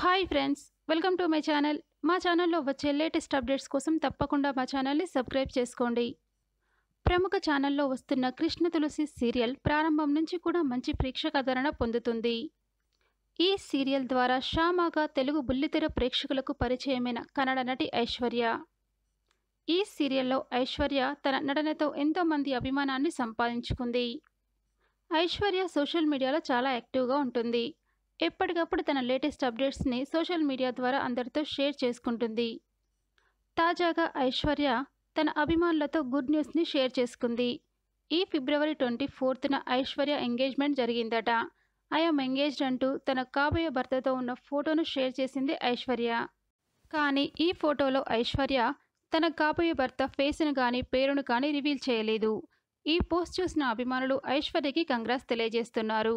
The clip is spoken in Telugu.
hi friends welcome to my channel మా ఛానల్లో వచ్చే లేటెస్ట్ అప్డేట్స్ కోసం తప్పకుండా మా ఛానల్ని సబ్స్క్రైబ్ చేసుకోండి ప్రముఖ ఛానల్లో వస్తున్న కృష్ణ తులసి సీరియల్ ప్రారంభం నుంచి కూడా మంచి ప్రేక్షకాదరణ పొందుతుంది ఈ సీరియల్ ద్వారా షామాగా తెలుగు బుల్లితెర ప్రేక్షకులకు పరిచయమైన కన్నడ నటి ఐశ్వర్య ఈ సీరియల్లో ఐశ్వర్య తన నటనతో ఎంతోమంది అభిమానాన్ని సంపాదించుకుంది ఐశ్వర్య సోషల్ మీడియాలో చాలా యాక్టివ్గా ఉంటుంది ఎప్పటికప్పుడు తన లేటెస్ట్ అప్డేట్స్ని సోషల్ మీడియా ద్వారా అందరితో షేర్ చేసుకుంటుంది తాజాగా ఐశ్వర్య తన అభిమానులతో గుడ్ న్యూస్ని షేర్ చేసుకుంది ఈ ఫిబ్రవరి ట్వంటీ ఫోర్త్న ఐశ్వర్య ఎంగేజ్మెంట్ జరిగిందట ఐఎమ్ ఎంగేజ్డ్ అంటూ తన కాబోయే భర్తతో ఉన్న ఫోటోను షేర్ చేసింది ఐశ్వర్య కానీ ఈ ఫోటోలో ఐశ్వర్య తన కాబోయే భర్త ఫేస్ను కానీ పేరును కానీ రివీల్ చేయలేదు ఈ పోస్ట్ చూసిన అభిమానులు ఐశ్వర్యకి కంగ్రాస్ తెలియజేస్తున్నారు